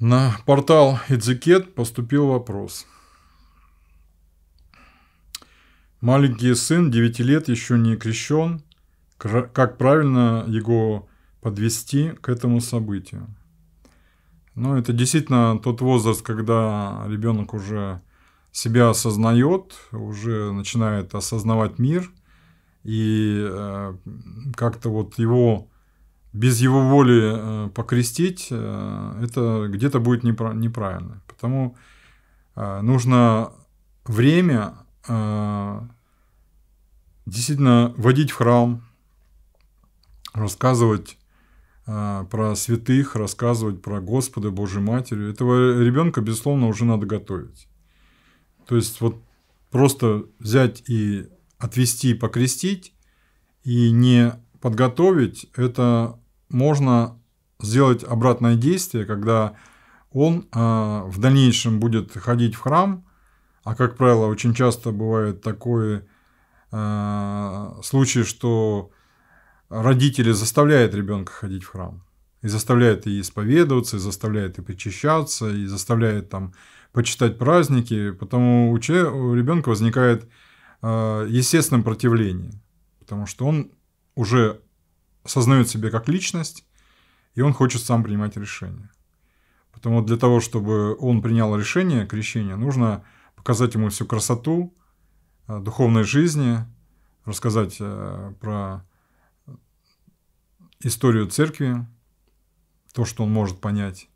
На портал Этикет поступил вопрос. Маленький сын, 9 лет, еще не крещен. Как правильно его подвести к этому событию? Ну, это действительно тот возраст, когда ребенок уже себя осознает, уже начинает осознавать мир, и э, как-то вот его без его воли э, покрестить, э, это где-то будет неправильно. Потому э, нужно время действительно водить в храм, рассказывать про святых, рассказывать про Господа, Божью Матерью. Этого ребенка, безусловно, уже надо готовить. То есть вот просто взять и отвести, покрестить, и не подготовить, это можно сделать обратное действие, когда он а, в дальнейшем будет ходить в храм, а как правило очень часто бывает такой а, случай, что родители заставляют ребенка ходить в храм и заставляет и исповедоваться, и заставляет и причащаться, и заставляет там почитать праздники, потому у, че, у ребенка возникает э, естественное противление, потому что он уже осознает себя как личность, и он хочет сам принимать решения. Потому вот для того, чтобы он принял решение крещения, нужно показать ему всю красоту э, духовной жизни, рассказать э, про историю церкви, то, что он может понять,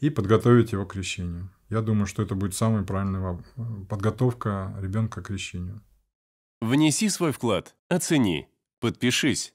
и подготовить его к крещению. Я думаю, что это будет самая правильная подготовка ребенка к крещению. Внеси свой вклад, оцени, подпишись